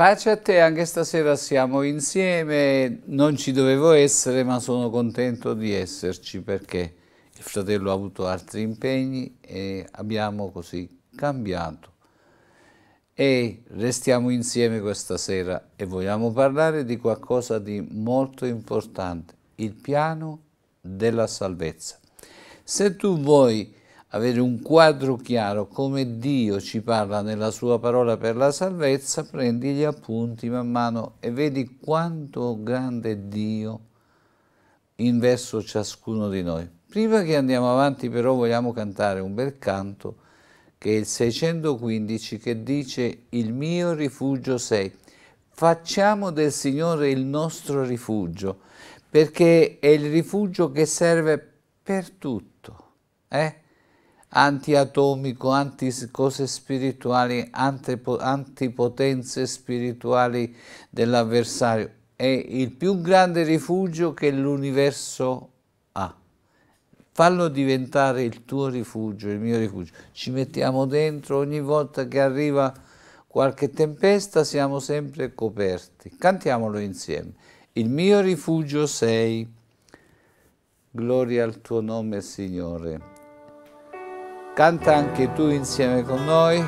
Pace a te, anche stasera siamo insieme, non ci dovevo essere ma sono contento di esserci perché il fratello ha avuto altri impegni e abbiamo così cambiato. E restiamo insieme questa sera e vogliamo parlare di qualcosa di molto importante, il piano della salvezza. Se tu vuoi avere un quadro chiaro come Dio ci parla nella sua parola per la salvezza, prendi gli appunti man mano e vedi quanto grande Dio in verso ciascuno di noi. Prima che andiamo avanti però vogliamo cantare un bel canto che è il 615 che dice il mio rifugio sei. Facciamo del Signore il nostro rifugio perché è il rifugio che serve per tutto. Eh? antiatomico, anti cose spirituali, antipotenze spirituali dell'avversario. È il più grande rifugio che l'universo ha. Fallo diventare il tuo rifugio, il mio rifugio. Ci mettiamo dentro ogni volta che arriva qualche tempesta, siamo sempre coperti. Cantiamolo insieme. Il mio rifugio sei. Gloria al tuo nome, Signore. Canta anche tu insieme con noi.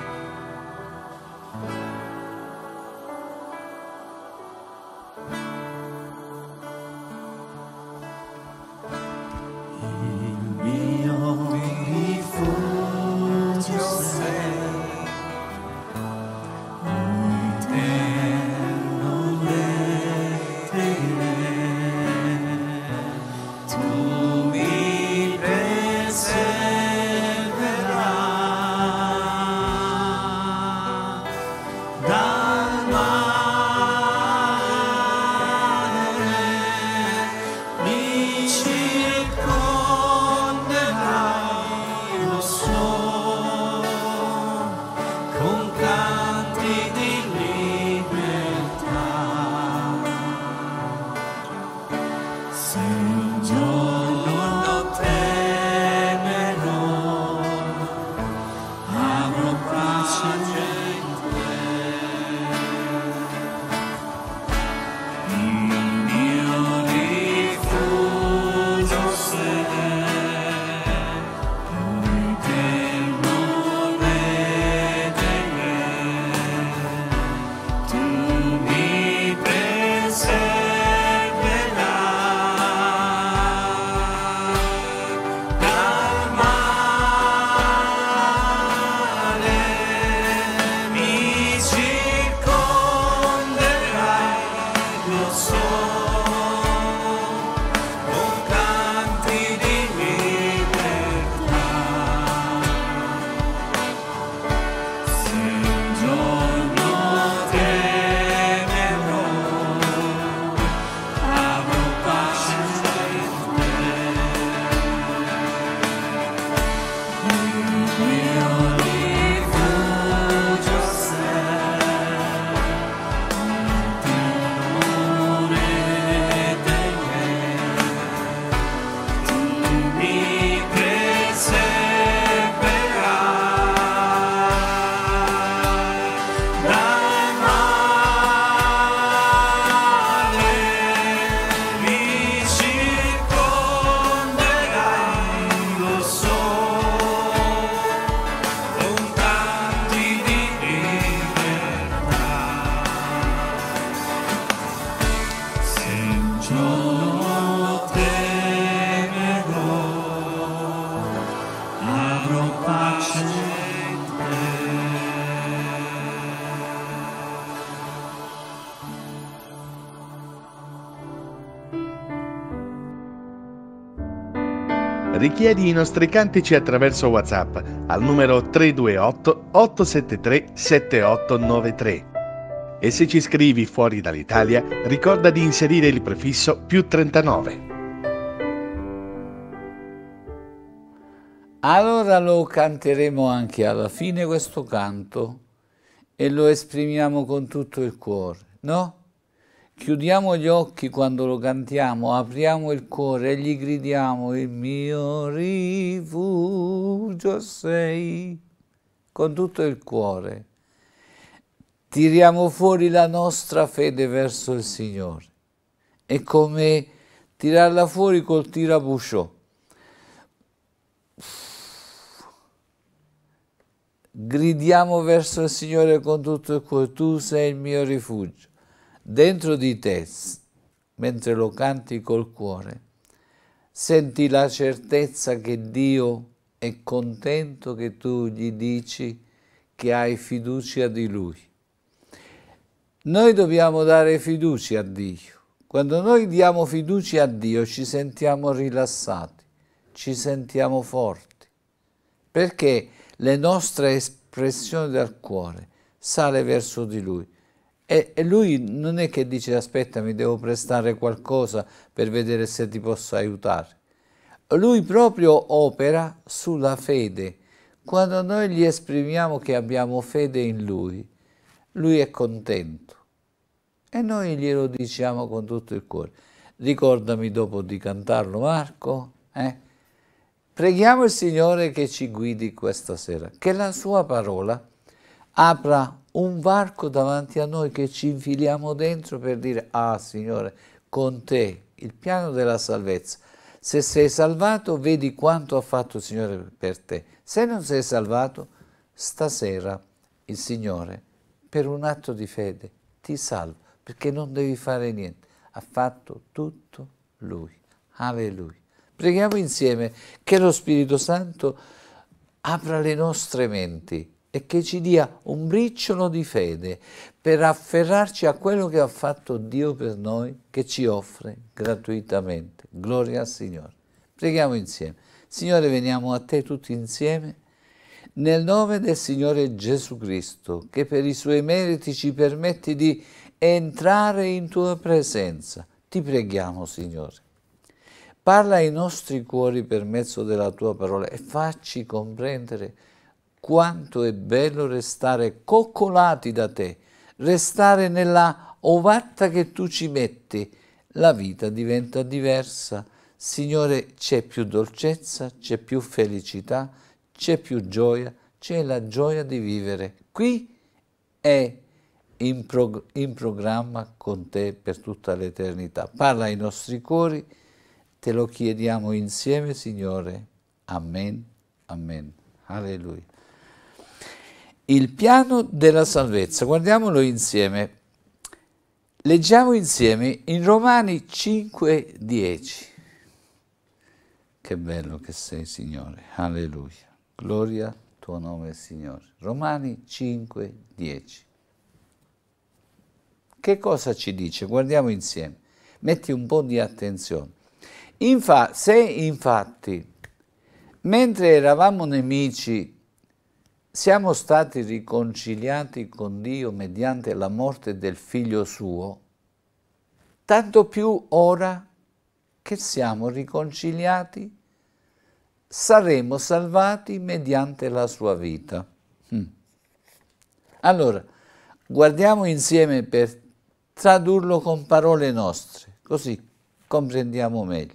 richiedi i nostri cantici attraverso WhatsApp al numero 328 873 7893. E se ci scrivi fuori dall'Italia, ricorda di inserire il prefisso più 39. Allora lo canteremo anche alla fine questo canto e lo esprimiamo con tutto il cuore, no? Chiudiamo gli occhi quando lo cantiamo, apriamo il cuore e gli gridiamo il mio rifugio sei, con tutto il cuore. Tiriamo fuori la nostra fede verso il Signore. È come tirarla fuori col tirabuscio. Gridiamo verso il Signore con tutto il cuore, tu sei il mio rifugio dentro di te, mentre lo canti col cuore, senti la certezza che Dio è contento che tu gli dici che hai fiducia di Lui. Noi dobbiamo dare fiducia a Dio. Quando noi diamo fiducia a Dio ci sentiamo rilassati, ci sentiamo forti, perché le nostre espressioni dal cuore sale verso di Lui e, e lui non è che dice aspetta mi devo prestare qualcosa per vedere se ti posso aiutare. Lui proprio opera sulla fede. Quando noi gli esprimiamo che abbiamo fede in lui, lui è contento. E noi glielo diciamo con tutto il cuore. Ricordami dopo di cantarlo Marco. Eh? Preghiamo il Signore che ci guidi questa sera, che la sua parola apra un varco davanti a noi che ci infiliamo dentro per dire, ah Signore, con te, il piano della salvezza. Se sei salvato, vedi quanto ha fatto il Signore per te. Se non sei salvato, stasera il Signore, per un atto di fede, ti salva, perché non devi fare niente. Ha fatto tutto Lui. Alleluia. Preghiamo insieme che lo Spirito Santo apra le nostre menti e che ci dia un briciolo di fede per afferrarci a quello che ha fatto Dio per noi, che ci offre gratuitamente. Gloria al Signore. Preghiamo insieme. Signore, veniamo a te tutti insieme nel nome del Signore Gesù Cristo, che per i suoi meriti ci permette di entrare in tua presenza. Ti preghiamo, Signore. Parla ai nostri cuori per mezzo della tua parola e facci comprendere quanto è bello restare coccolati da te, restare nella ovatta che tu ci metti, la vita diventa diversa. Signore, c'è più dolcezza, c'è più felicità, c'è più gioia, c'è la gioia di vivere. Qui è in, prog in, programma con te per tutta l'eternità. Parla ai nostri cuori, te lo chiediamo insieme, Signore. Amen, amen. Alleluia il piano della salvezza. Guardiamolo insieme. Leggiamo insieme in Romani 5:10. Che bello che sei, Signore. Alleluia. Gloria al tuo nome, Signore. Romani 5:10. Che cosa ci dice? Guardiamo insieme. Metti un po' di attenzione. Infa, se infatti, mentre eravamo nemici, siamo stati riconciliati con Dio mediante la morte del figlio suo, tanto più ora che siamo riconciliati, saremo salvati mediante la sua vita. Mm. Allora, guardiamo insieme per tradurlo con parole nostre, così comprendiamo meglio.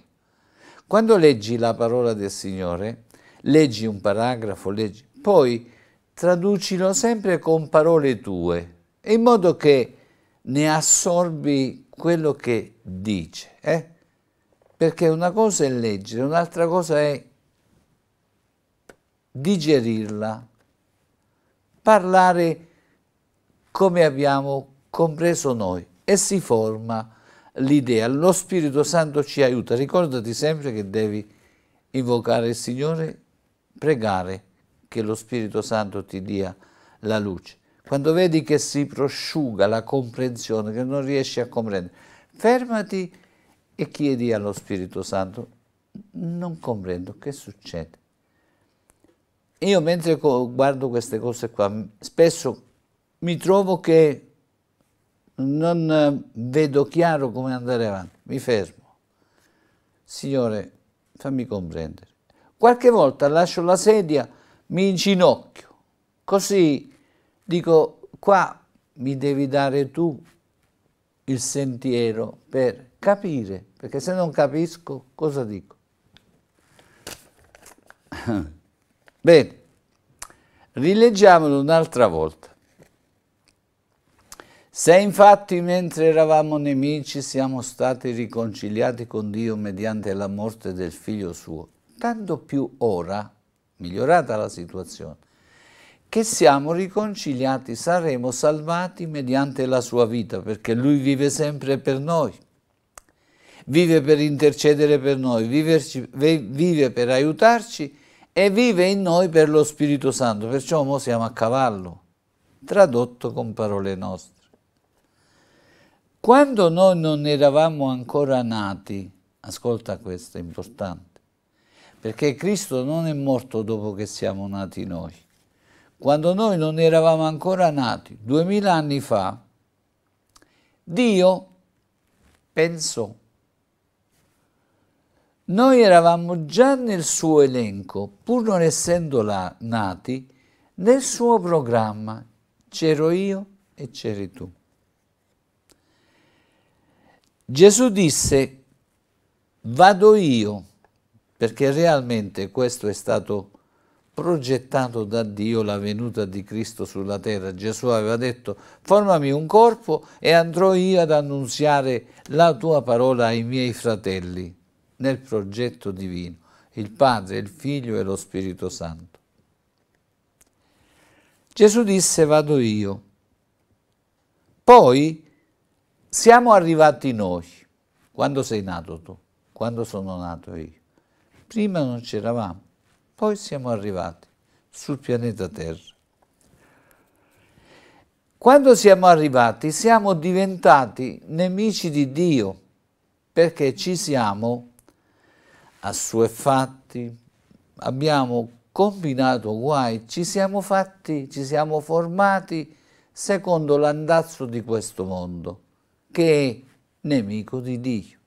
Quando leggi la parola del Signore, leggi un paragrafo, leggi, poi traducilo sempre con parole tue, in modo che ne assorbi quello che dice. Eh? Perché una cosa è leggere, un'altra cosa è digerirla, parlare come abbiamo compreso noi e si forma l'idea. Lo Spirito Santo ci aiuta. Ricordati sempre che devi invocare il Signore, pregare che lo Spirito Santo ti dia la luce. Quando vedi che si prosciuga la comprensione, che non riesci a comprendere, fermati e chiedi allo Spirito Santo, non comprendo che succede. Io mentre guardo queste cose qua, spesso mi trovo che non vedo chiaro come andare avanti, mi fermo. Signore, fammi comprendere. Qualche volta lascio la sedia mi inginocchio, così dico qua mi devi dare tu il sentiero per capire, perché se non capisco cosa dico? Bene, rileggiamolo un'altra volta. Se infatti mentre eravamo nemici siamo stati riconciliati con Dio mediante la morte del figlio suo, tanto più ora, migliorata la situazione, che siamo riconciliati, saremo salvati mediante la sua vita, perché lui vive sempre per noi, vive per intercedere per noi, viverci, vive per aiutarci e vive in noi per lo Spirito Santo, perciò mo siamo a cavallo, tradotto con parole nostre. Quando noi non eravamo ancora nati, ascolta questo, è importante, perché Cristo non è morto dopo che siamo nati noi. Quando noi non eravamo ancora nati, duemila anni fa, Dio pensò. Noi eravamo già nel suo elenco, pur non essendo là, nati, nel suo programma c'ero io e c'eri tu. Gesù disse, vado io perché realmente questo è stato progettato da Dio la venuta di Cristo sulla terra. Gesù aveva detto formami un corpo e andrò io ad annunziare la tua parola ai miei fratelli nel progetto divino, il Padre, il Figlio e lo Spirito Santo. Gesù disse vado io. Poi siamo arrivati noi. Quando sei nato tu? Quando sono nato io? Prima non c'eravamo, poi siamo arrivati sul pianeta Terra. Quando siamo arrivati siamo diventati nemici di Dio perché ci siamo assuefatti, abbiamo combinato guai, ci siamo fatti, ci siamo formati secondo l'andazzo di questo mondo che è nemico di Dio.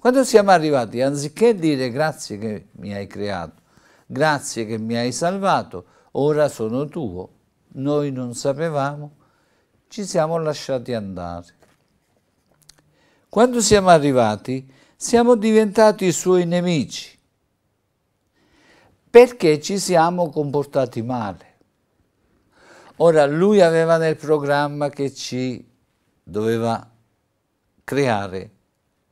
Quando siamo arrivati, anziché dire grazie che mi hai creato, grazie che mi hai salvato, ora sono tuo, noi non sapevamo, ci siamo lasciati andare. Quando siamo arrivati, siamo diventati i suoi nemici, perché ci siamo comportati male. Ora, lui aveva nel programma che ci doveva creare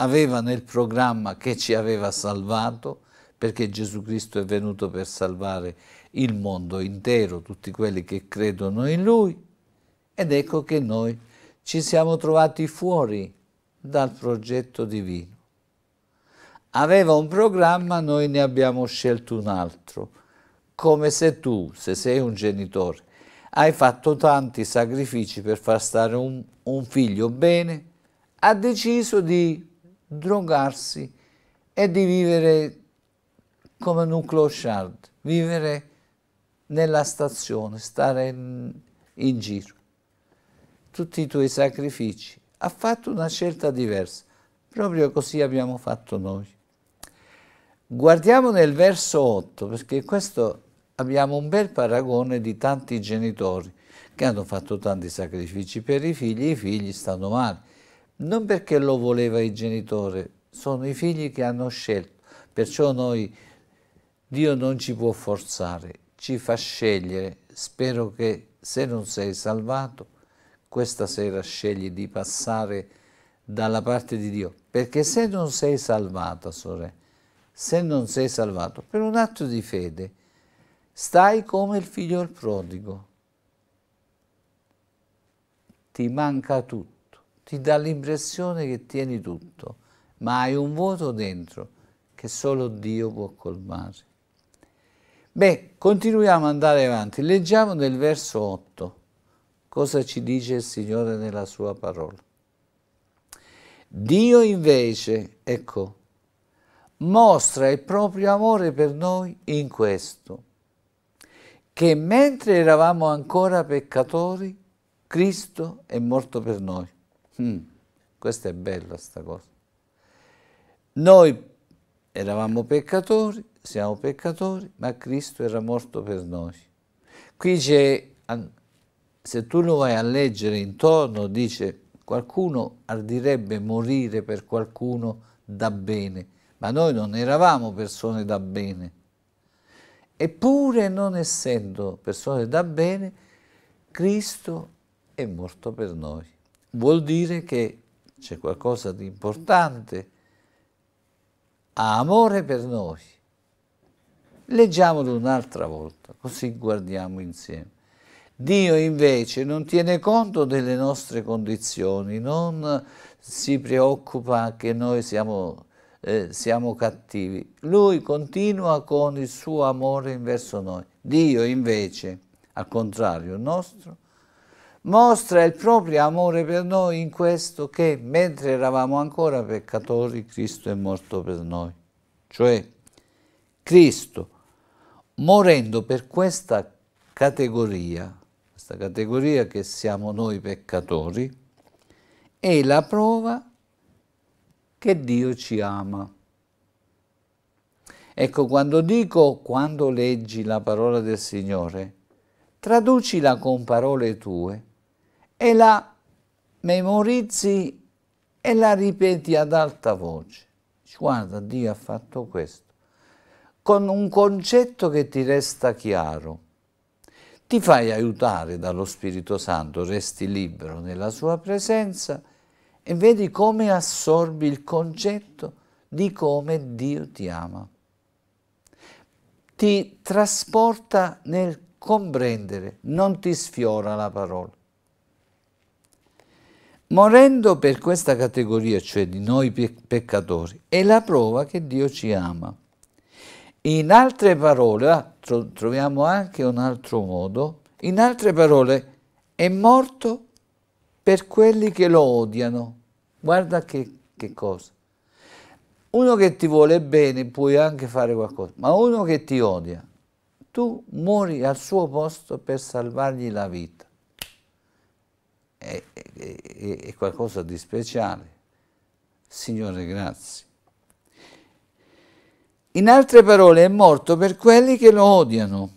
aveva nel programma che ci aveva salvato, perché Gesù Cristo è venuto per salvare il mondo intero, tutti quelli che credono in Lui, ed ecco che noi ci siamo trovati fuori dal progetto divino. Aveva un programma, noi ne abbiamo scelto un altro, come se tu, se sei un genitore, hai fatto tanti sacrifici per far stare un, un figlio bene, ha deciso di drogarsi e di vivere come nucleo shard, vivere nella stazione, stare in, in giro. Tutti i tuoi sacrifici. Ha fatto una scelta diversa. Proprio così abbiamo fatto noi. Guardiamo nel verso 8, perché questo abbiamo un bel paragone di tanti genitori che hanno fatto tanti sacrifici per i figli, i figli stanno male non perché lo voleva il genitore, sono i figli che hanno scelto, perciò noi, Dio non ci può forzare, ci fa scegliere, spero che se non sei salvato, questa sera scegli di passare dalla parte di Dio, perché se non sei salvata, sorella, se non sei salvato, per un atto di fede, stai come il figlio il prodigo, ti manca tutto ti dà l'impressione che tieni tutto, ma hai un vuoto dentro che solo Dio può colmare. Beh, continuiamo ad andare avanti. Leggiamo nel verso 8 cosa ci dice il Signore nella sua parola. Dio invece, ecco, mostra il proprio amore per noi in questo, che mentre eravamo ancora peccatori, Cristo è morto per noi. Mm, questa è bella sta cosa. Noi eravamo peccatori, siamo peccatori, ma Cristo era morto per noi. Qui c'è, se tu lo vai a leggere intorno, dice qualcuno ardirebbe morire per qualcuno da bene, ma noi non eravamo persone da bene. Eppure, non essendo persone da bene, Cristo è morto per noi vuol dire che c'è qualcosa di importante, ha amore per noi. Leggiamolo un'altra volta, così guardiamo insieme. Dio invece non tiene conto delle nostre condizioni, non si preoccupa che noi siamo, eh, siamo cattivi. Lui continua con il suo amore verso noi. Dio invece, al contrario nostro, mostra il proprio amore per noi in questo che, mentre eravamo ancora peccatori, Cristo è morto per noi. Cioè, Cristo, morendo per questa categoria, questa categoria che siamo noi peccatori, è la prova che Dio ci ama. Ecco, quando dico, quando leggi la parola del Signore, traducila con parole tue, e la memorizzi e la ripeti ad alta voce. Guarda, Dio ha fatto questo. Con un concetto che ti resta chiaro. Ti fai aiutare dallo Spirito Santo, resti libero nella sua presenza e vedi come assorbi il concetto di come Dio ti ama. Ti trasporta nel comprendere, non ti sfiora la parola Morendo per questa categoria, cioè di noi peccatori, è la prova che Dio ci ama. In altre parole, ah, troviamo anche un altro modo, in altre parole, è morto per quelli che lo odiano. Guarda che, che cosa. Uno che ti vuole bene puoi anche fare qualcosa, ma uno che ti odia, tu muori al suo posto per salvargli la vita è, è, è qualcosa di speciale. Signore, grazie. In altre parole, è morto per quelli che lo odiano.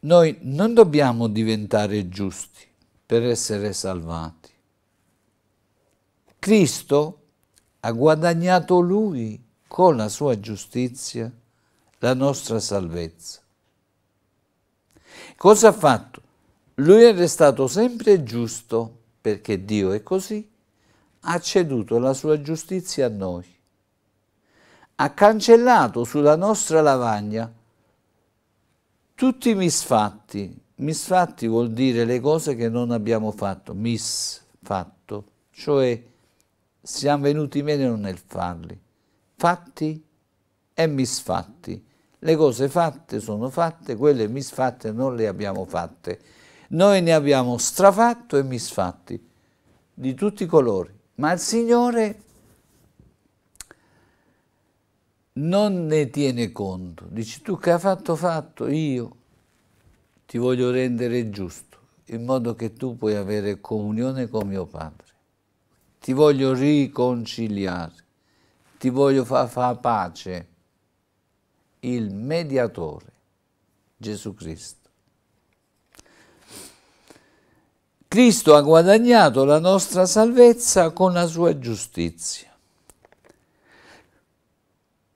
Noi non dobbiamo diventare giusti per essere salvati. Cristo ha guadagnato Lui con la sua giustizia la nostra salvezza. Cosa ha fatto? Lui è restato sempre giusto perché Dio è così, ha ceduto la sua giustizia a noi. Ha cancellato sulla nostra lavagna tutti i misfatti. Misfatti vuol dire le cose che non abbiamo fatto, misfatto, cioè siamo venuti meno nel farli. Fatti e misfatti. Le cose fatte sono fatte, quelle misfatte non le abbiamo fatte. Noi ne abbiamo strafatto e misfatti di tutti i colori, ma il Signore non ne tiene conto. Dici tu che hai fatto fatto, io ti voglio rendere giusto, in modo che tu puoi avere comunione con mio Padre. Ti voglio riconciliare, ti voglio far fa pace. Il mediatore, Gesù Cristo. Cristo ha guadagnato la nostra salvezza con la sua giustizia.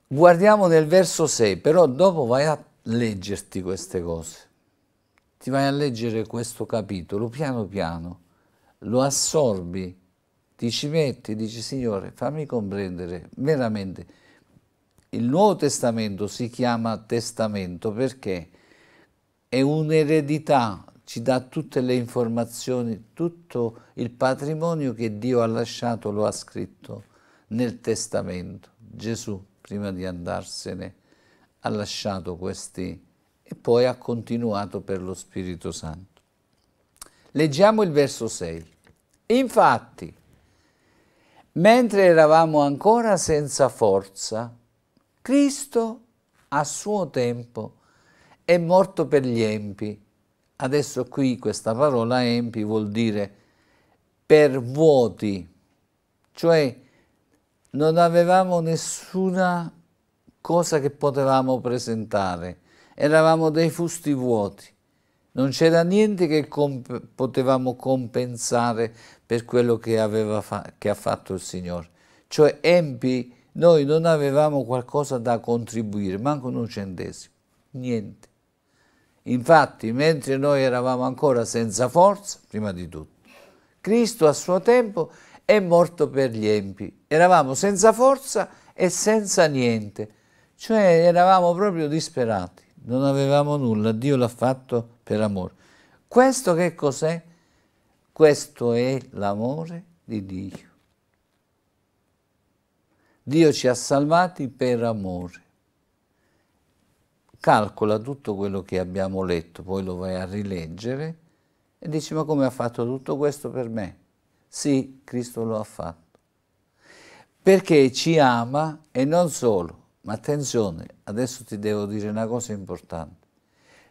Guardiamo nel verso 6, però dopo vai a leggerti queste cose. Ti vai a leggere questo capitolo piano piano, lo assorbi, ti ci metti, dici Signore, fammi comprendere veramente. Il Nuovo Testamento si chiama testamento perché è un'eredità ci dà tutte le informazioni, tutto il patrimonio che Dio ha lasciato, lo ha scritto nel testamento. Gesù, prima di andarsene, ha lasciato questi e poi ha continuato per lo Spirito Santo. Leggiamo il verso 6. Infatti, mentre eravamo ancora senza forza, Cristo a suo tempo è morto per gli empi Adesso qui questa parola empi vuol dire per vuoti, cioè non avevamo nessuna cosa che potevamo presentare, eravamo dei fusti vuoti, non c'era niente che comp potevamo compensare per quello che, fa che ha fatto il Signore. Cioè empi noi non avevamo qualcosa da contribuire, manco un centesimo, niente. Infatti, mentre noi eravamo ancora senza forza, prima di tutto, Cristo a suo tempo è morto per gli empi. Eravamo senza forza e senza niente, cioè eravamo proprio disperati, non avevamo nulla, Dio l'ha fatto per amore. Questo che cos'è? Questo è l'amore di Dio. Dio ci ha salvati per amore calcola tutto quello che abbiamo letto, poi lo vai a rileggere e dici ma come ha fatto tutto questo per me? Sì, Cristo lo ha fatto. Perché ci ama e non solo, ma attenzione, adesso ti devo dire una cosa importante.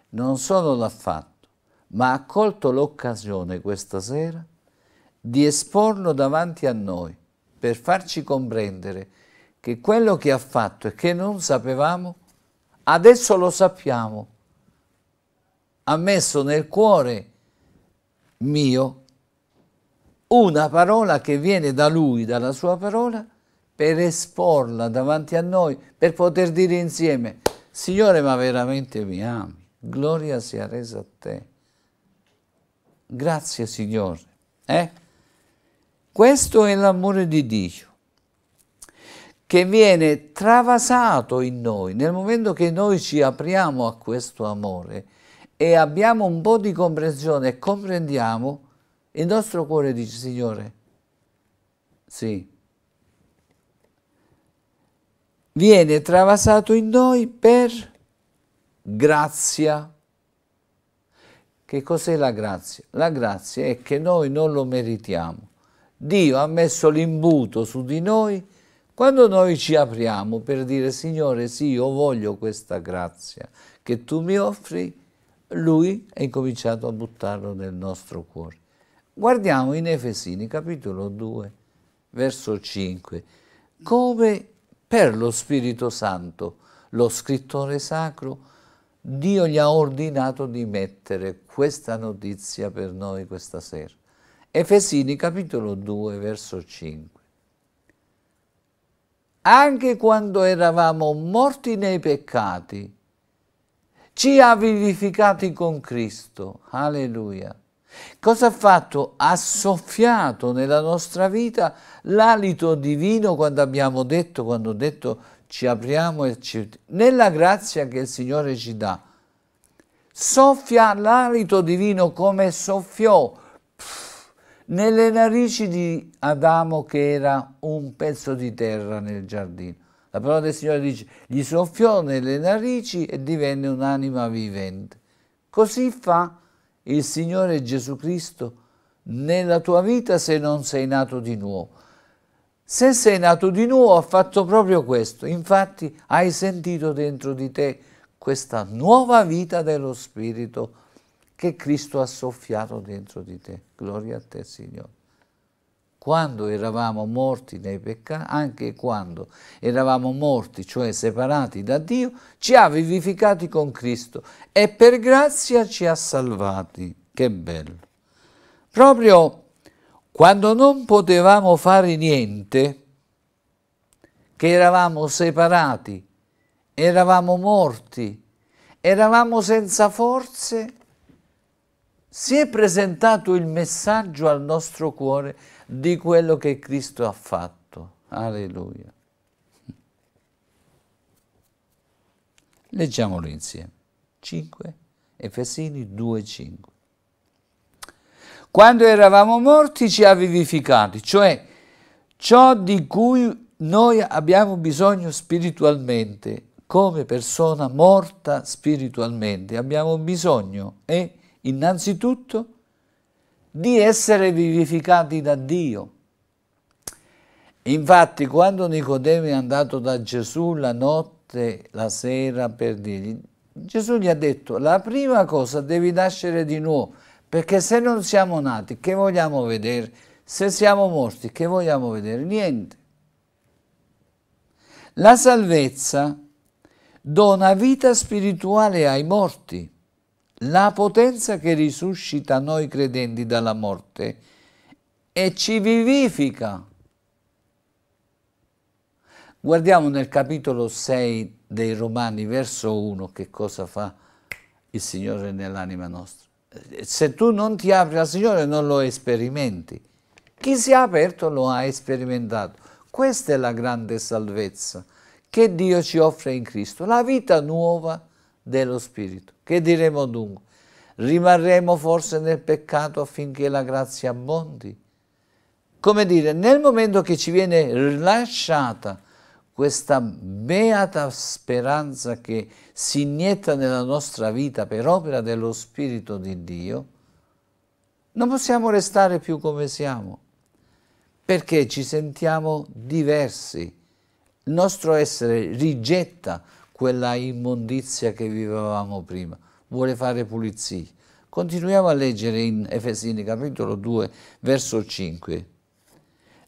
Non solo l'ha fatto, ma ha colto l'occasione questa sera di esporlo davanti a noi per farci comprendere che quello che ha fatto e che non sapevamo adesso lo sappiamo, ha messo nel cuore mio una parola che viene da lui, dalla sua parola, per esporla davanti a noi, per poter dire insieme, Signore, ma veramente mi ami, gloria sia resa a te. Grazie, Signore. Eh? Questo è l'amore di Dio che viene travasato in noi. Nel momento che noi ci apriamo a questo amore e abbiamo un po' di comprensione e comprendiamo, il nostro cuore dice, Signore, sì, viene travasato in noi per grazia. Che cos'è la grazia? La grazia è che noi non lo meritiamo. Dio ha messo l'imbuto su di noi quando noi ci apriamo per dire Signore sì, io voglio questa grazia che tu mi offri, lui è incominciato a buttarlo nel nostro cuore. Guardiamo in Efesini capitolo 2, verso 5, come per lo Spirito Santo, lo scrittore sacro, Dio gli ha ordinato di mettere questa notizia per noi questa sera. Efesini capitolo 2, verso 5 anche quando eravamo morti nei peccati, ci ha vivificati con Cristo. Alleluia. Cosa ha fatto? Ha soffiato nella nostra vita l'alito divino quando abbiamo detto, quando ho detto ci apriamo e ci... nella grazia che il Signore ci dà. Soffia l'alito divino come soffiò nelle narici di Adamo che era un pezzo di terra nel giardino. La parola del Signore dice, gli soffiò nelle narici e divenne un'anima vivente. Così fa il Signore Gesù Cristo nella tua vita se non sei nato di nuovo. Se sei nato di nuovo ha fatto proprio questo, infatti hai sentito dentro di te questa nuova vita dello Spirito che Cristo ha soffiato dentro di te. Gloria a te, Signore. Quando eravamo morti nei peccati, anche quando eravamo morti, cioè separati da Dio, ci ha vivificati con Cristo e per grazia ci ha salvati. Che bello! Proprio quando non potevamo fare niente, che eravamo separati, eravamo morti, eravamo senza forze, si è presentato il messaggio al nostro cuore di quello che Cristo ha fatto. Alleluia. Leggiamolo insieme. 5 Efesini 2:5. Quando eravamo morti ci ha vivificati, cioè ciò di cui noi abbiamo bisogno spiritualmente, come persona morta spiritualmente, abbiamo bisogno e eh, innanzitutto di essere vivificati da Dio. Infatti quando Nicodemo è andato da Gesù la notte, la sera per dirgli, Gesù gli ha detto la prima cosa devi nascere di nuovo perché se non siamo nati che vogliamo vedere? Se siamo morti che vogliamo vedere? Niente. La salvezza dona vita spirituale ai morti la potenza che risuscita noi credenti dalla morte e ci vivifica. Guardiamo nel capitolo 6 dei Romani, verso 1, che cosa fa il Signore nell'anima nostra. Se tu non ti apri al Signore non lo sperimenti. Chi si è aperto lo ha sperimentato. Questa è la grande salvezza che Dio ci offre in Cristo, la vita nuova dello Spirito. Che diremo dunque? Rimarremo forse nel peccato affinché la grazia abbondi? Come dire, nel momento che ci viene rilasciata questa beata speranza che si inietta nella nostra vita per opera dello Spirito di Dio, non possiamo restare più come siamo, perché ci sentiamo diversi. Il nostro essere rigetta quella immondizia che vivevamo prima, vuole fare pulizia. Continuiamo a leggere in Efesini capitolo 2 verso 5.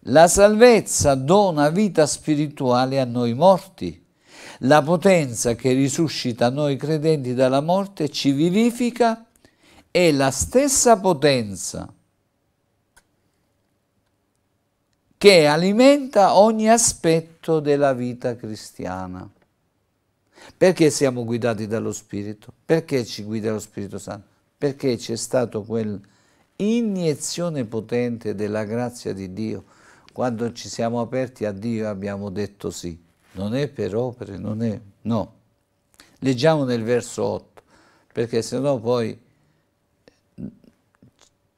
La salvezza dona vita spirituale a noi morti. La potenza che risuscita noi credenti dalla morte ci vivifica è la stessa potenza che alimenta ogni aspetto della vita cristiana. Perché siamo guidati dallo Spirito? Perché ci guida lo Spirito Santo? Perché c'è stata quell'iniezione potente della grazia di Dio quando ci siamo aperti a Dio e abbiamo detto sì. Non è per opere, non è... No. Leggiamo nel verso 8, perché sennò poi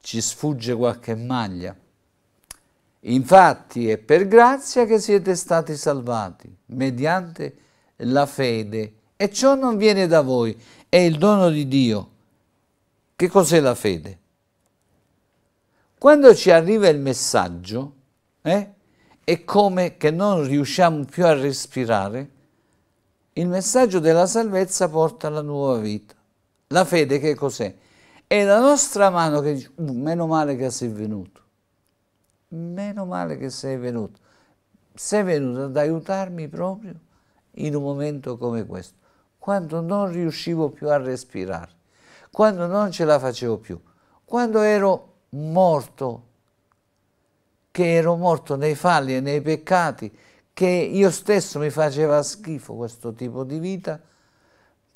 ci sfugge qualche maglia. Infatti è per grazia che siete stati salvati, mediante la fede e ciò non viene da voi, è il dono di Dio. Che cos'è la fede? Quando ci arriva il messaggio, eh, è come che non riusciamo più a respirare, il messaggio della salvezza porta alla nuova vita. La fede che cos'è? È la nostra mano che dice, uh, meno male che sei venuto, meno male che sei venuto, sei venuto ad aiutarmi proprio in un momento come questo, quando non riuscivo più a respirare, quando non ce la facevo più, quando ero morto, che ero morto nei falli e nei peccati, che io stesso mi faceva schifo questo tipo di vita,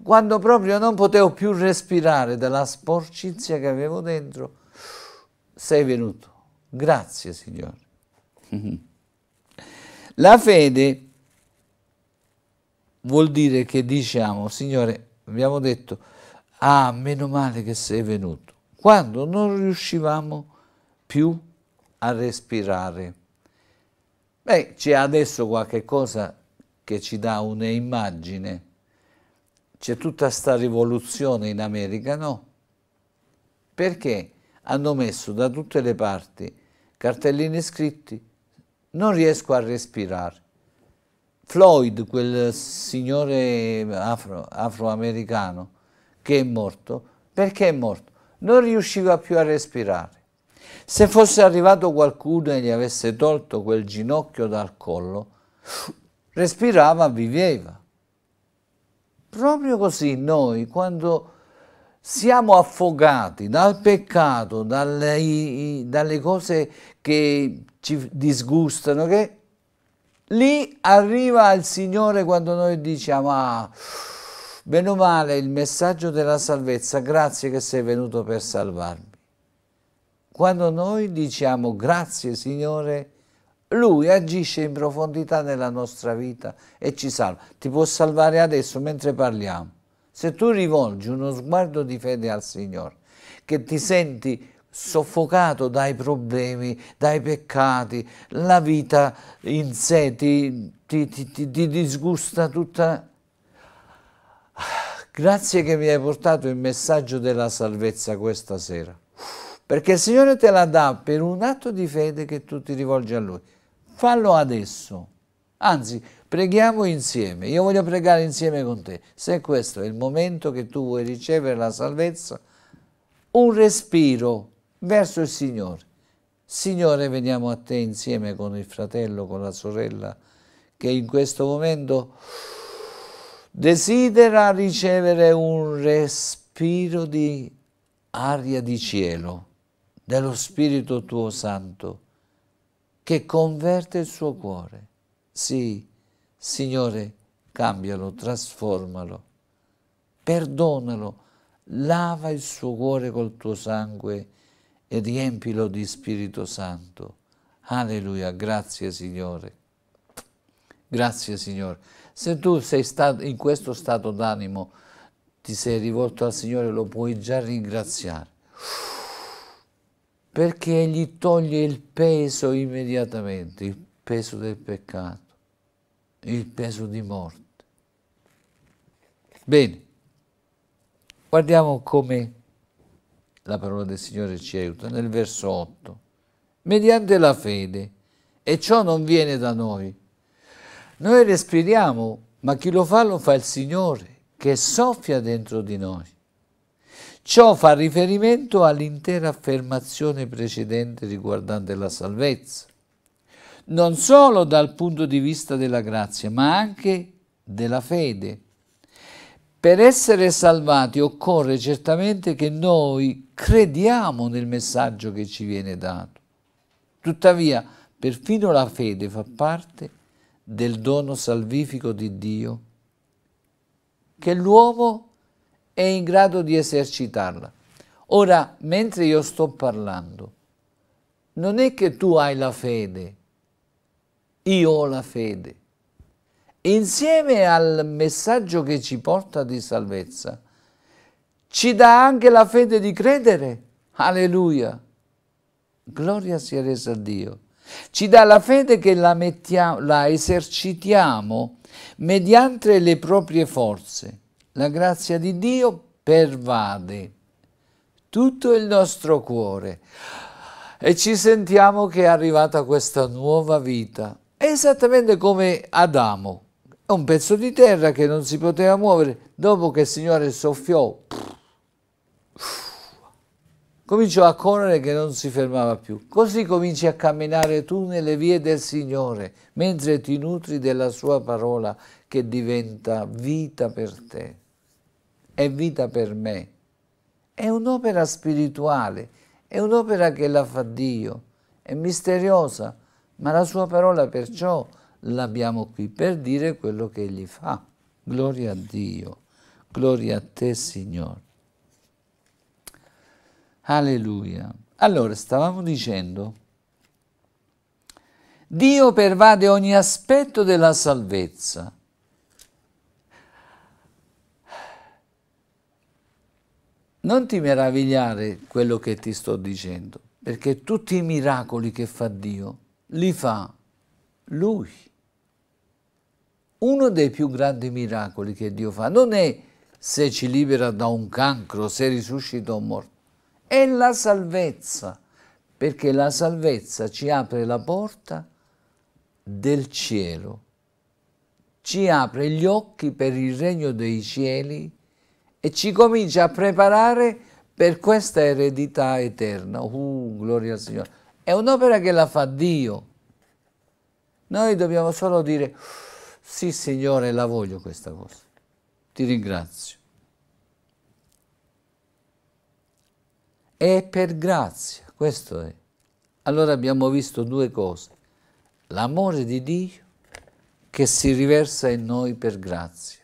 quando proprio non potevo più respirare dalla sporcizia che avevo dentro, sei venuto. Grazie Signore. La fede vuol dire che diciamo, Signore, abbiamo detto, ah, meno male che sei venuto, quando non riuscivamo più a respirare. Beh, c'è adesso qualche cosa che ci dà un'immagine. C'è tutta sta rivoluzione in America, no? Perché hanno messo da tutte le parti cartellini scritti non riesco a respirare. Floyd, quel signore afro, afroamericano che è morto, perché è morto? Non riusciva più a respirare. Se fosse arrivato qualcuno e gli avesse tolto quel ginocchio dal collo, respirava, viveva. Proprio così noi quando siamo affogati dal peccato, dalle, dalle cose che ci disgustano, che Lì arriva il Signore quando noi diciamo, ah, bene o male, il messaggio della salvezza, grazie che sei venuto per salvarmi. Quando noi diciamo grazie Signore, Lui agisce in profondità nella nostra vita e ci salva. Ti può salvare adesso mentre parliamo. Se tu rivolgi uno sguardo di fede al Signore, che ti senti soffocato dai problemi, dai peccati, la vita in sé ti, ti, ti, ti disgusta tutta. Grazie che mi hai portato il messaggio della salvezza questa sera, perché il Signore te la dà per un atto di fede che tu ti rivolgi a Lui. Fallo adesso. Anzi, preghiamo insieme. Io voglio pregare insieme con te. Se questo è il momento che tu vuoi ricevere la salvezza, un respiro verso il Signore. Signore, veniamo a te insieme con il fratello, con la sorella, che in questo momento desidera ricevere un respiro di aria di cielo, dello Spirito tuo Santo, che converte il suo cuore. Sì, Signore, cambialo, trasformalo, perdonalo, lava il suo cuore col tuo sangue e riempilo di Spirito Santo. Alleluia, grazie Signore. Grazie Signore. Se tu sei stato in questo stato d'animo, ti sei rivolto al Signore, lo puoi già ringraziare. Perché Egli toglie il peso immediatamente, il peso del peccato, il peso di morte. Bene, guardiamo come la parola del Signore ci aiuta, nel verso 8, mediante la fede, e ciò non viene da noi. Noi respiriamo, ma chi lo fa lo fa il Signore, che soffia dentro di noi. Ciò fa riferimento all'intera affermazione precedente riguardante la salvezza, non solo dal punto di vista della grazia, ma anche della fede. Per essere salvati occorre certamente che noi crediamo nel messaggio che ci viene dato. Tuttavia, perfino la fede fa parte del dono salvifico di Dio, che l'uomo è in grado di esercitarla. Ora, mentre io sto parlando, non è che tu hai la fede, io ho la fede. Insieme al messaggio che ci porta di salvezza, ci dà anche la fede di credere. Alleluia. Gloria sia resa a Dio. Ci dà la fede che la, mettiamo, la esercitiamo mediante le proprie forze. La grazia di Dio pervade tutto il nostro cuore e ci sentiamo che è arrivata questa nuova vita. esattamente come Adamo, un pezzo di terra che non si poteva muovere dopo che il Signore soffiò. Pff, cominciò a correre che non si fermava più. Così cominci a camminare tu nelle vie del Signore, mentre ti nutri della sua parola che diventa vita per te, è vita per me. È un'opera spirituale, è un'opera che la fa Dio, è misteriosa, ma la sua parola perciò l'abbiamo qui per dire quello che egli fa. Gloria a Dio, gloria a te Signore. Alleluia. Allora, stavamo dicendo, Dio pervade ogni aspetto della salvezza. Non ti meravigliare quello che ti sto dicendo, perché tutti i miracoli che fa Dio li fa Lui. Uno dei più grandi miracoli che Dio fa non è se ci libera da un cancro, se risuscita un morto è la salvezza, perché la salvezza ci apre la porta del cielo, ci apre gli occhi per il regno dei cieli e ci comincia a preparare per questa eredità eterna. Uh, gloria al Signore. È un'opera che la fa Dio. Noi dobbiamo solo dire, sì Signore, la voglio questa cosa. Ti ringrazio. è per grazia, questo è. Allora abbiamo visto due cose, l'amore di Dio che si riversa in noi per grazia.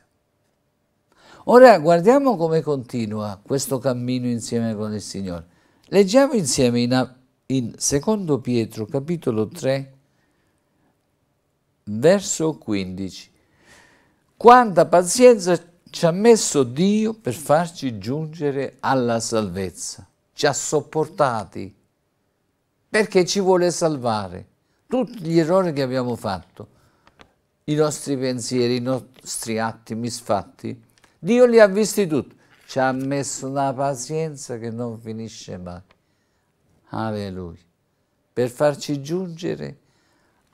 Ora guardiamo come continua questo cammino insieme con il Signore. Leggiamo insieme in, in 2 Pietro capitolo 3, verso 15. Quanta pazienza ci ha messo Dio per farci giungere alla salvezza ci ha sopportati perché ci vuole salvare. Tutti gli errori che abbiamo fatto, i nostri pensieri, i nostri atti misfatti, Dio li ha visti tutti. Ci ha messo una pazienza che non finisce mai. Alleluia. Per farci giungere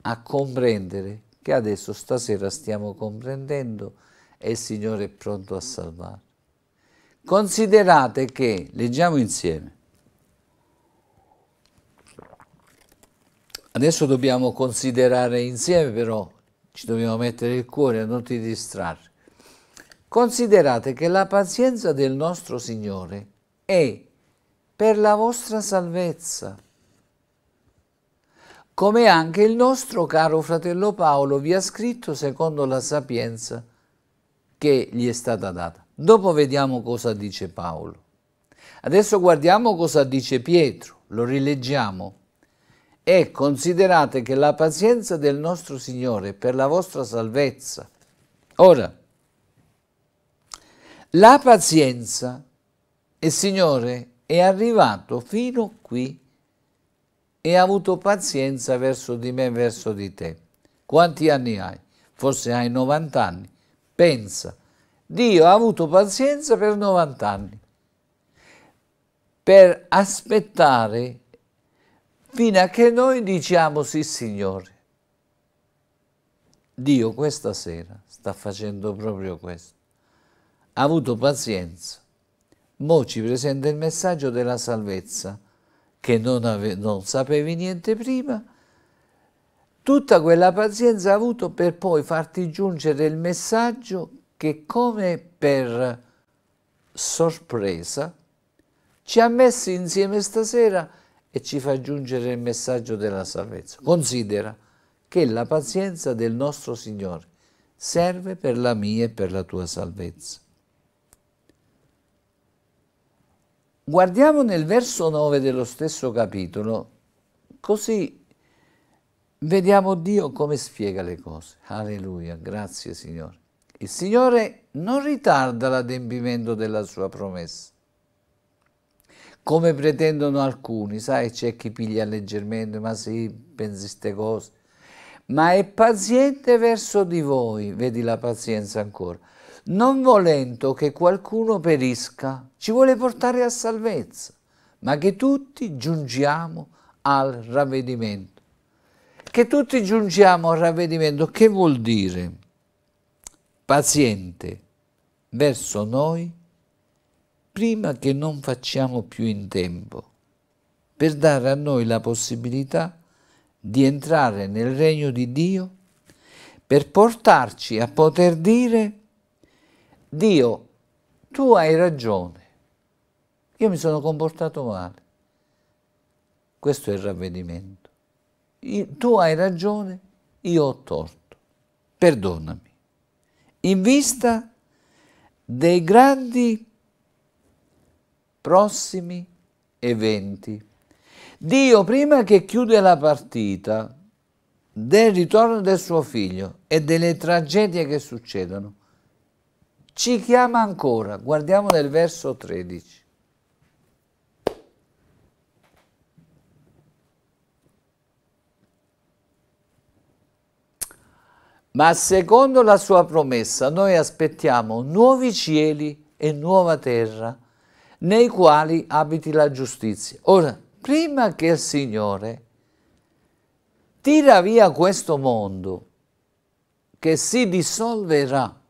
a comprendere che adesso stasera stiamo comprendendo e il Signore è pronto a salvare. Considerate che, leggiamo insieme, Adesso dobbiamo considerare insieme però, ci dobbiamo mettere il cuore a non ti distrarre. Considerate che la pazienza del nostro Signore è per la vostra salvezza, come anche il nostro caro fratello Paolo vi ha scritto secondo la sapienza che gli è stata data. Dopo vediamo cosa dice Paolo. Adesso guardiamo cosa dice Pietro, lo rileggiamo e considerate che la pazienza del nostro Signore per la vostra salvezza. Ora, la pazienza, il Signore è arrivato fino qui e ha avuto pazienza verso di me, verso di te. Quanti anni hai? Forse hai 90 anni. Pensa, Dio ha avuto pazienza per 90 anni per aspettare fino a che noi diciamo sì Signore. Dio questa sera sta facendo proprio questo. Ha avuto pazienza. Mo ci presenta il messaggio della salvezza che non, non sapevi niente prima. Tutta quella pazienza ha avuto per poi farti giungere il messaggio che come per sorpresa ci ha messo insieme stasera e ci fa giungere il messaggio della salvezza. Considera che la pazienza del nostro Signore serve per la mia e per la tua salvezza. Guardiamo nel verso 9 dello stesso capitolo, così vediamo Dio come spiega le cose. Alleluia, grazie Signore. Il Signore non ritarda l'adempimento della sua promessa, come pretendono alcuni, sai c'è chi piglia leggermente, ma sì, pensi queste cose, ma è paziente verso di voi, vedi la pazienza ancora, non volendo che qualcuno perisca, ci vuole portare a salvezza, ma che tutti giungiamo al ravvedimento. Che tutti giungiamo al ravvedimento, che vuol dire? Paziente verso noi prima che non facciamo più in tempo, per dare a noi la possibilità di entrare nel regno di Dio, per portarci a poter dire Dio, tu hai ragione, io mi sono comportato male. Questo è il ravvedimento. tu hai ragione, io ho torto, perdonami. In vista dei grandi prossimi eventi. Dio, prima che chiude la partita del ritorno del suo figlio e delle tragedie che succedono, ci chiama ancora. Guardiamo nel verso 13. Ma secondo la sua promessa noi aspettiamo nuovi cieli e nuova terra nei quali abiti la giustizia. Ora, prima che il Signore tira via questo mondo che si dissolverà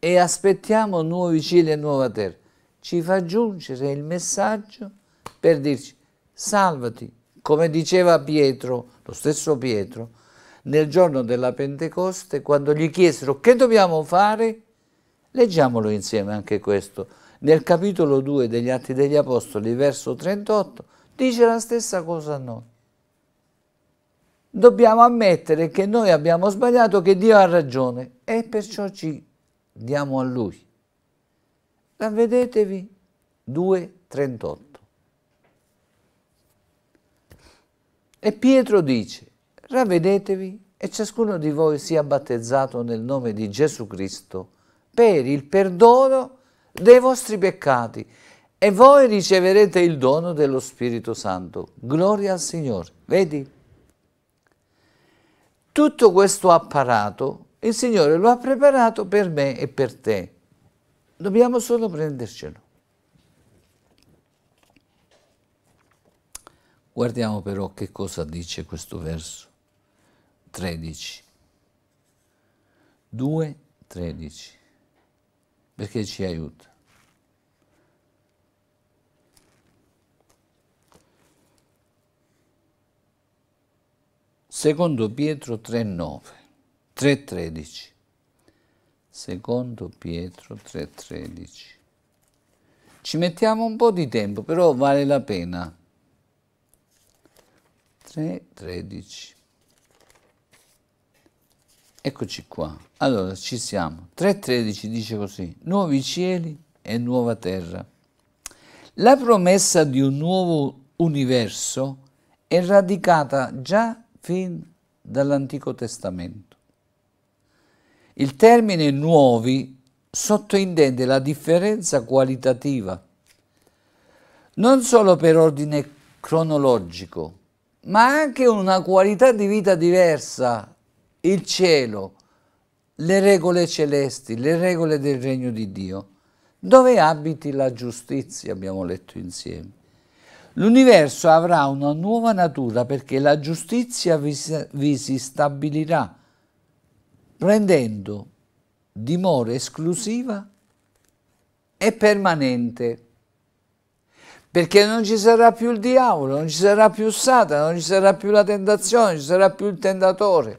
e aspettiamo nuovi cieli e nuova terra, ci fa giungere il messaggio per dirci salvati, come diceva Pietro, lo stesso Pietro, nel giorno della Pentecoste, quando gli chiesero che dobbiamo fare, leggiamolo insieme anche questo, nel capitolo 2 degli Atti degli Apostoli, verso 38, dice la stessa cosa a noi. Dobbiamo ammettere che noi abbiamo sbagliato, che Dio ha ragione e perciò ci diamo a Lui. Ravvedetevi 2.38. E Pietro dice, ravvedetevi e ciascuno di voi sia battezzato nel nome di Gesù Cristo per il perdono dei vostri peccati e voi riceverete il dono dello Spirito Santo. Gloria al Signore. Vedi? Tutto questo apparato il Signore lo ha preparato per me e per te. Dobbiamo solo prendercelo. Guardiamo però che cosa dice questo verso 13. 2, 13. Perché ci aiuta. Secondo Pietro 3.9, 3.13. Secondo Pietro 3.13. Ci mettiamo un po' di tempo, però vale la pena. 3.13. Eccoci qua. Allora, ci siamo. 3.13 dice così. Nuovi cieli e nuova terra. La promessa di un nuovo universo è radicata già fin dall'Antico Testamento. Il termine nuovi sottointende la differenza qualitativa, non solo per ordine cronologico, ma anche una qualità di vita diversa, il cielo, le regole celesti, le regole del regno di Dio, dove abiti la giustizia, abbiamo letto insieme. L'universo avrà una nuova natura perché la giustizia vi, vi si stabilirà prendendo dimora esclusiva e permanente. Perché non ci sarà più il diavolo, non ci sarà più Satana, non ci sarà più la tentazione, non ci sarà più il tentatore.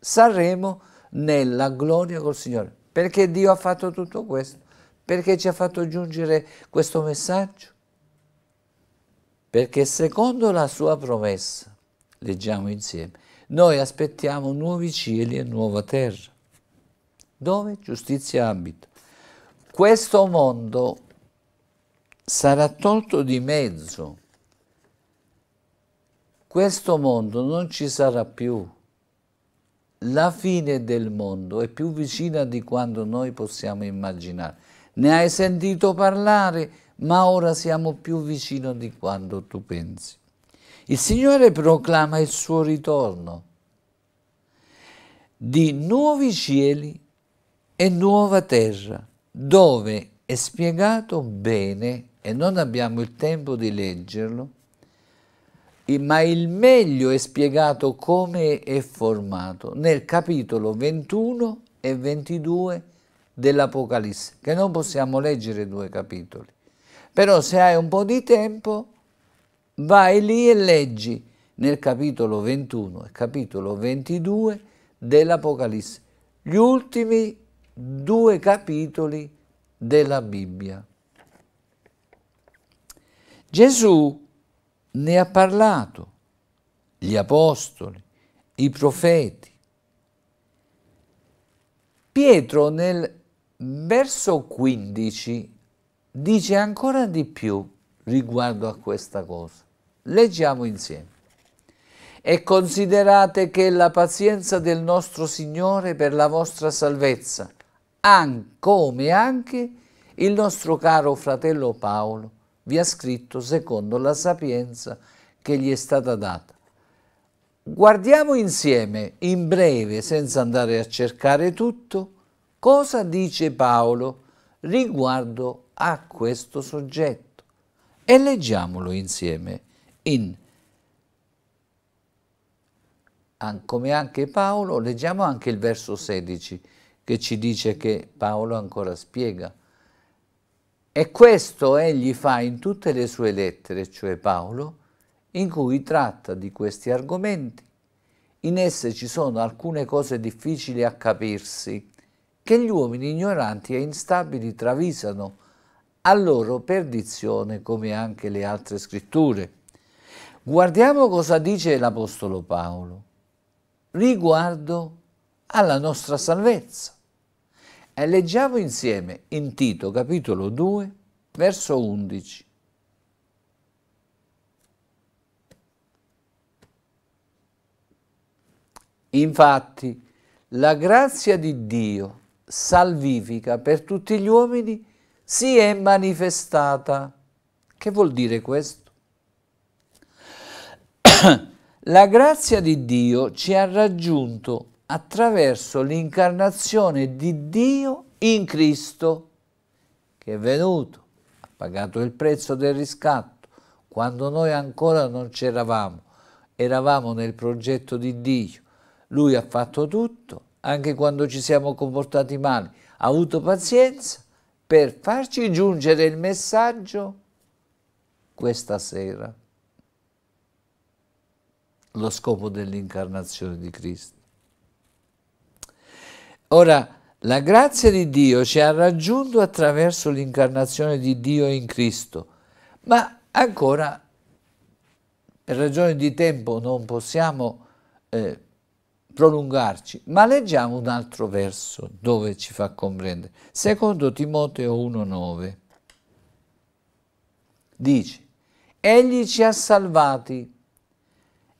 Saremo nella gloria col Signore. Perché Dio ha fatto tutto questo? Perché ci ha fatto giungere questo messaggio? perché secondo la sua promessa, leggiamo insieme, noi aspettiamo nuovi cieli e nuova terra, dove giustizia abita. Questo mondo sarà tolto di mezzo, questo mondo non ci sarà più. La fine del mondo è più vicina di quanto noi possiamo immaginare. Ne hai sentito parlare? ma ora siamo più vicino di quanto tu pensi. Il Signore proclama il suo ritorno di nuovi cieli e nuova terra, dove è spiegato bene, e non abbiamo il tempo di leggerlo, ma il meglio è spiegato come è formato nel capitolo 21 e 22 dell'Apocalisse, che non possiamo leggere due capitoli. Però se hai un po' di tempo, vai lì e leggi nel capitolo 21 e capitolo 22 dell'Apocalisse, gli ultimi due capitoli della Bibbia. Gesù ne ha parlato, gli apostoli, i profeti. Pietro nel verso 15 dice ancora di più riguardo a questa cosa. Leggiamo insieme. E considerate che la pazienza del nostro Signore per la vostra salvezza, come anche il nostro caro fratello Paolo vi ha scritto secondo la sapienza che gli è stata data. Guardiamo insieme, in breve, senza andare a cercare tutto, cosa dice Paolo riguardo a questo soggetto. E leggiamolo insieme in come anche Paolo, leggiamo anche il verso 16 che ci dice che Paolo ancora spiega. E questo egli fa in tutte le sue lettere, cioè Paolo, in cui tratta di questi argomenti. In esse ci sono alcune cose difficili a capirsi, che gli uomini ignoranti e instabili travisano, a loro perdizione come anche le altre scritture. Guardiamo cosa dice l'Apostolo Paolo riguardo alla nostra salvezza. E leggiamo insieme in Tito capitolo 2 verso 11. Infatti, la grazia di Dio salvifica per tutti gli uomini si è manifestata. Che vuol dire questo? La grazia di Dio ci ha raggiunto attraverso l'incarnazione di Dio in Cristo, che è venuto, ha pagato il prezzo del riscatto, quando noi ancora non c'eravamo, eravamo nel progetto di Dio. Lui ha fatto tutto, anche quando ci siamo comportati male, ha avuto pazienza per farci giungere il messaggio questa sera. Lo scopo dell'incarnazione di Cristo. Ora, la grazia di Dio ci ha raggiunto attraverso l'incarnazione di Dio in Cristo, ma ancora per ragioni di tempo non possiamo eh, prolungarci, ma leggiamo un altro verso dove ci fa comprendere. Secondo Timoteo 1,9 dice, Egli ci ha salvati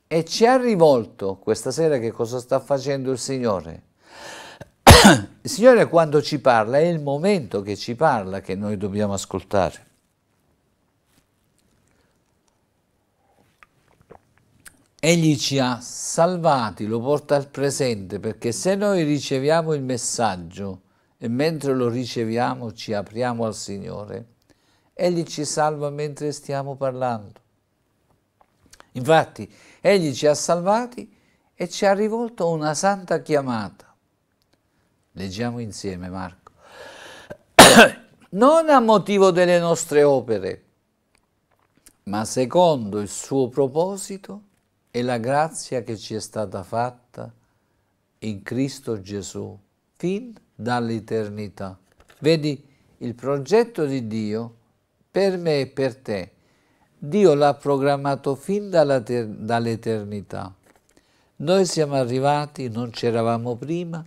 e ci ha rivolto, questa sera che cosa sta facendo il Signore? il Signore quando ci parla è il momento che ci parla che noi dobbiamo ascoltare. Egli ci ha salvati, lo porta al presente, perché se noi riceviamo il messaggio e mentre lo riceviamo ci apriamo al Signore, Egli ci salva mentre stiamo parlando. Infatti, Egli ci ha salvati e ci ha rivolto una santa chiamata. Leggiamo insieme Marco. non a motivo delle nostre opere, ma secondo il suo proposito e la grazia che ci è stata fatta in Cristo Gesù fin dall'eternità. Vedi il progetto di Dio per me e per te. Dio l'ha programmato fin dall'eternità. Noi siamo arrivati, non c'eravamo prima,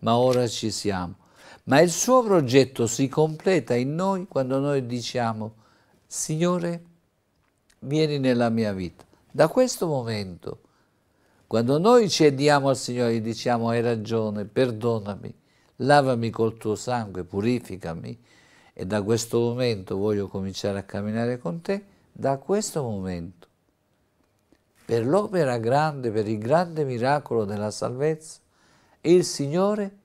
ma ora ci siamo. Ma il suo progetto si completa in noi quando noi diciamo, Signore, vieni nella mia vita. Da questo momento, quando noi cediamo al Signore e diciamo hai ragione, perdonami, lavami col tuo sangue, purificami e da questo momento voglio cominciare a camminare con te, da questo momento, per l'opera grande, per il grande miracolo della salvezza, il Signore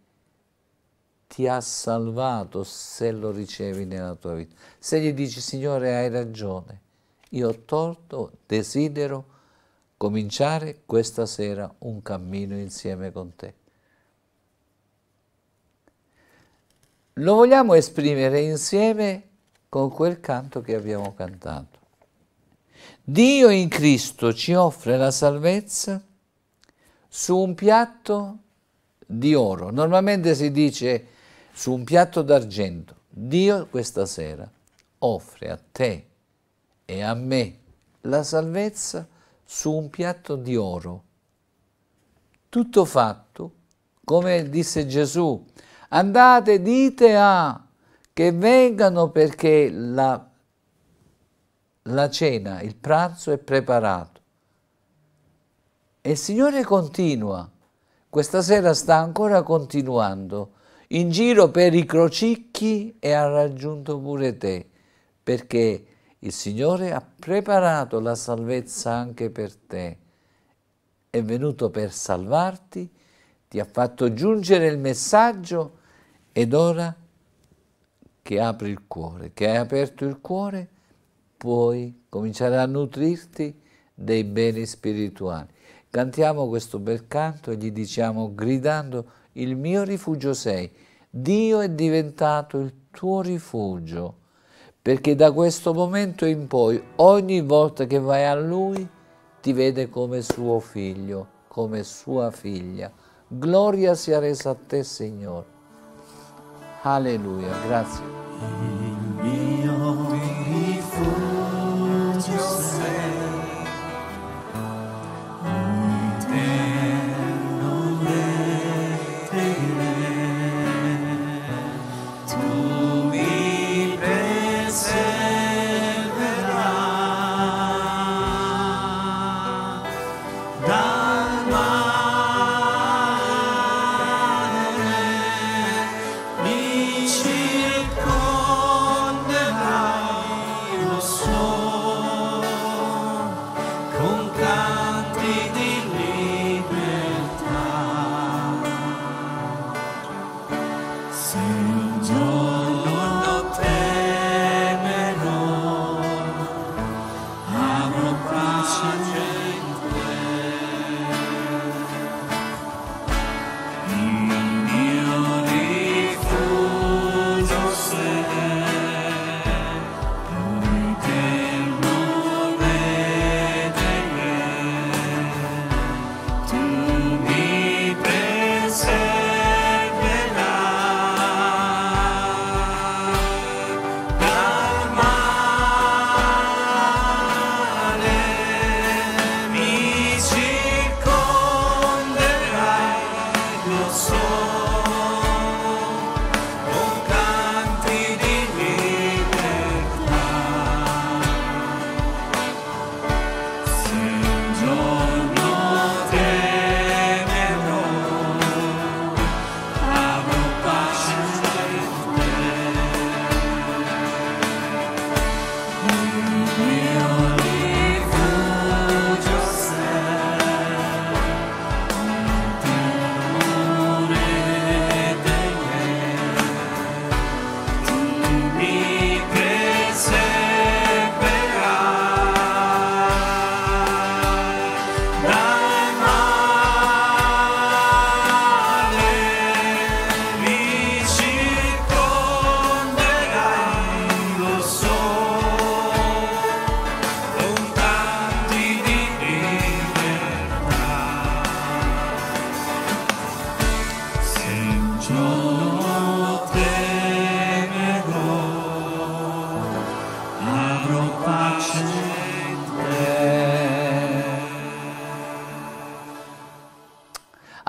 ti ha salvato se lo ricevi nella tua vita. Se gli dici Signore hai ragione, io ho tolto, desidero cominciare questa sera un cammino insieme con te. Lo vogliamo esprimere insieme con quel canto che abbiamo cantato. Dio in Cristo ci offre la salvezza su un piatto di oro. Normalmente si dice su un piatto d'argento. Dio questa sera offre a te e a me la salvezza su un piatto di oro. Tutto fatto, come disse Gesù, andate, dite a che vengano perché la, la cena, il pranzo è preparato. E il Signore continua, questa sera sta ancora continuando, in giro per i crocicchi e ha raggiunto pure te, perché il Signore ha preparato la salvezza anche per te, è venuto per salvarti, ti ha fatto giungere il messaggio ed ora che apri il cuore, che hai aperto il cuore, puoi cominciare a nutrirti dei beni spirituali. Cantiamo questo bel canto e gli diciamo gridando il mio rifugio sei, Dio è diventato il tuo rifugio perché da questo momento in poi ogni volta che vai a Lui ti vede come suo figlio, come sua figlia. Gloria sia resa a te, Signore. Alleluia, grazie.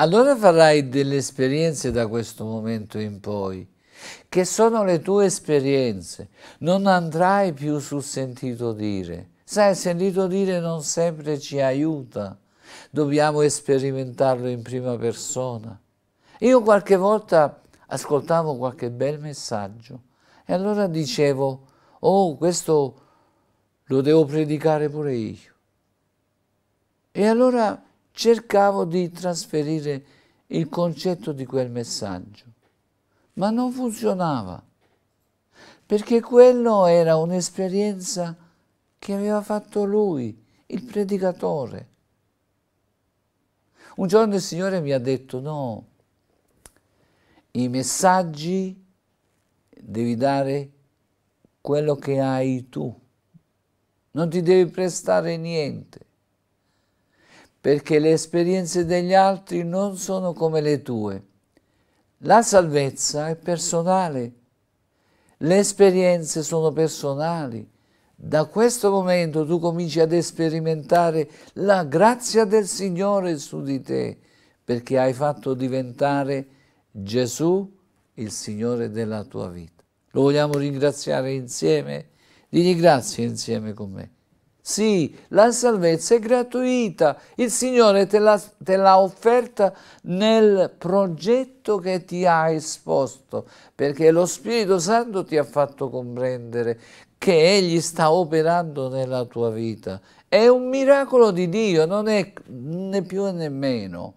allora farai delle esperienze da questo momento in poi, che sono le tue esperienze, non andrai più sul sentito dire. Sai, il sentito dire non sempre ci aiuta, dobbiamo sperimentarlo in prima persona. Io qualche volta ascoltavo qualche bel messaggio e allora dicevo, oh, questo lo devo predicare pure io. E allora cercavo di trasferire il concetto di quel messaggio, ma non funzionava, perché quello era un'esperienza che aveva fatto lui, il predicatore. Un giorno il Signore mi ha detto no, i messaggi devi dare quello che hai tu, non ti devi prestare niente perché le esperienze degli altri non sono come le tue. La salvezza è personale, le esperienze sono personali. Da questo momento tu cominci ad sperimentare la grazia del Signore su di te, perché hai fatto diventare Gesù il Signore della tua vita. Lo vogliamo ringraziare insieme? Digli grazie insieme con me. Sì, la salvezza è gratuita, il Signore te l'ha offerta nel progetto che ti ha esposto, perché lo Spirito Santo ti ha fatto comprendere che Egli sta operando nella tua vita. È un miracolo di Dio, non è né più né meno.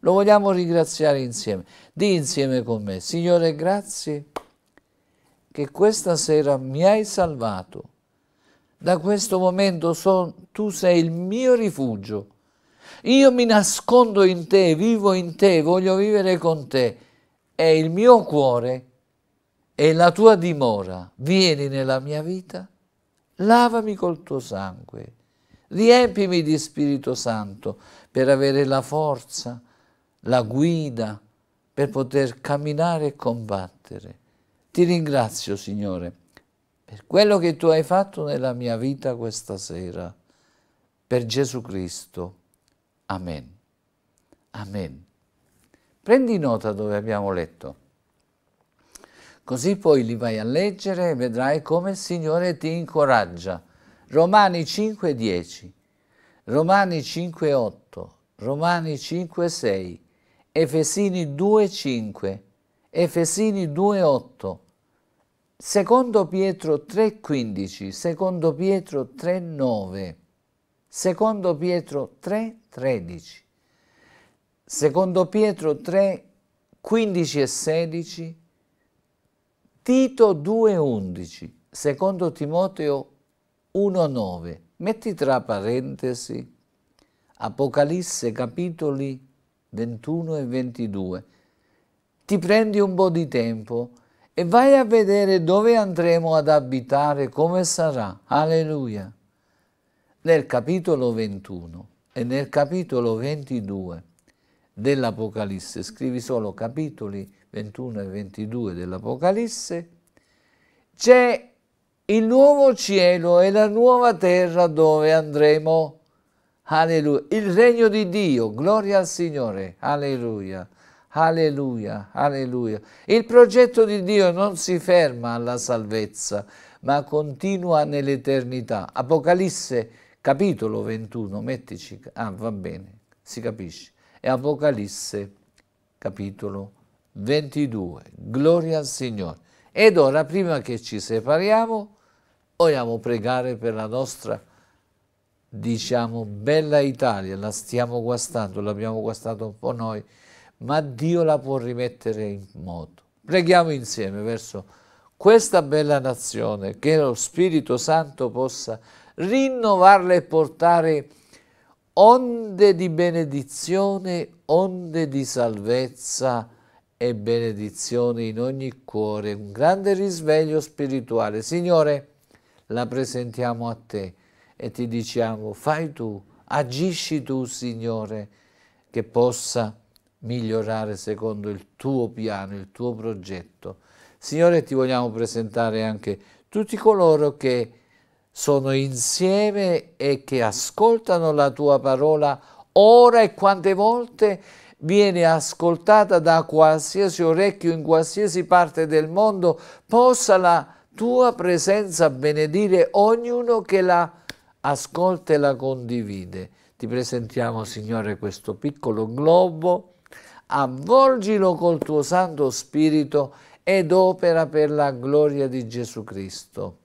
Lo vogliamo ringraziare insieme. Di insieme con me, Signore, grazie che questa sera mi hai salvato da questo momento son, tu sei il mio rifugio. Io mi nascondo in te, vivo in te, voglio vivere con te. È il mio cuore, è la tua dimora. Vieni nella mia vita, lavami col tuo sangue, riempimi di Spirito Santo per avere la forza, la guida, per poter camminare e combattere. Ti ringrazio, Signore per quello che tu hai fatto nella mia vita questa sera, per Gesù Cristo. Amen. Amen. Prendi nota dove abbiamo letto. Così poi li vai a leggere e vedrai come il Signore ti incoraggia. Romani 5,10, Romani 5,8, Romani 5,6, Efesini 2,5, Efesini 2,8, Secondo Pietro 3,15, secondo Pietro 3,9, secondo Pietro 3,13, secondo Pietro 3,15 e 16, Tito 2,11, secondo Timoteo 1,9. Metti tra parentesi Apocalisse capitoli 21 e 22. Ti prendi un po' di tempo e vai a vedere dove andremo ad abitare, come sarà. Alleluia. Nel capitolo 21 e nel capitolo 22 dell'Apocalisse, scrivi solo capitoli 21 e 22 dell'Apocalisse, c'è il nuovo cielo e la nuova terra dove andremo. Alleluia. Il regno di Dio, gloria al Signore. Alleluia. Alleluia, alleluia. Il progetto di Dio non si ferma alla salvezza, ma continua nell'eternità. Apocalisse capitolo 21, mettici, ah va bene, si capisce. E Apocalisse capitolo 22, gloria al Signore. Ed ora, prima che ci separiamo, vogliamo pregare per la nostra, diciamo, bella Italia. La stiamo guastando, l'abbiamo guastato un po' noi, ma Dio la può rimettere in moto. Preghiamo insieme verso questa bella nazione, che lo Spirito Santo possa rinnovarla e portare onde di benedizione, onde di salvezza e benedizione in ogni cuore, un grande risveglio spirituale. Signore, la presentiamo a te e ti diciamo, fai tu, agisci tu, Signore, che possa migliorare secondo il tuo piano, il tuo progetto. Signore, ti vogliamo presentare anche tutti coloro che sono insieme e che ascoltano la tua parola ora e quante volte viene ascoltata da qualsiasi orecchio in qualsiasi parte del mondo, possa la tua presenza benedire ognuno che la ascolta e la condivide. Ti presentiamo, Signore, questo piccolo globo avvolgilo col tuo Santo Spirito ed opera per la gloria di Gesù Cristo.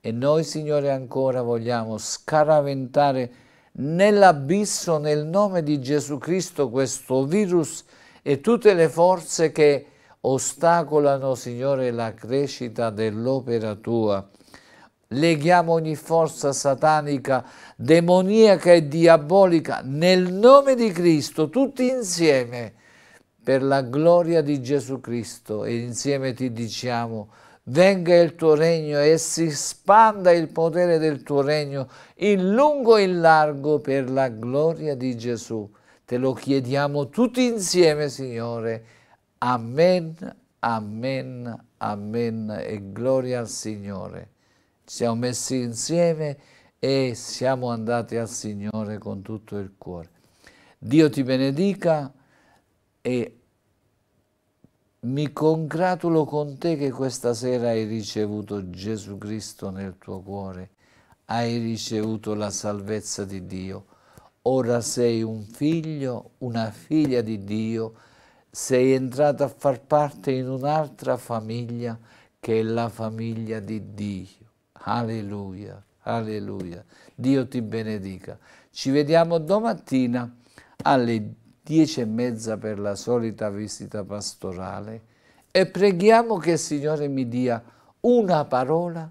E noi, Signore, ancora vogliamo scaraventare nell'abisso, nel nome di Gesù Cristo, questo virus e tutte le forze che ostacolano, Signore, la crescita dell'opera Tua. Leghiamo ogni forza satanica, demoniaca e diabolica nel nome di Cristo, tutti insieme per la gloria di Gesù Cristo e insieme ti diciamo venga il tuo regno e si spanda il potere del tuo regno in lungo e in largo per la gloria di Gesù. Te lo chiediamo tutti insieme, Signore. Amen, amen, amen e gloria al Signore. Ci siamo messi insieme e siamo andati al Signore con tutto il cuore. Dio ti benedica e mi congratulo con te che questa sera hai ricevuto Gesù Cristo nel tuo cuore, hai ricevuto la salvezza di Dio. Ora sei un figlio, una figlia di Dio, sei entrata a far parte in un'altra famiglia che è la famiglia di Dio. Alleluia, alleluia. Dio ti benedica. Ci vediamo domattina alle 10 dieci e mezza per la solita visita pastorale e preghiamo che il Signore mi dia una parola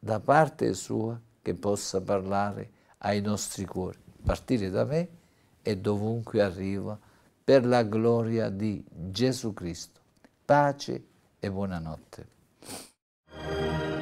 da parte sua che possa parlare ai nostri cuori, partire da me e dovunque arriva per la gloria di Gesù Cristo. Pace e buonanotte.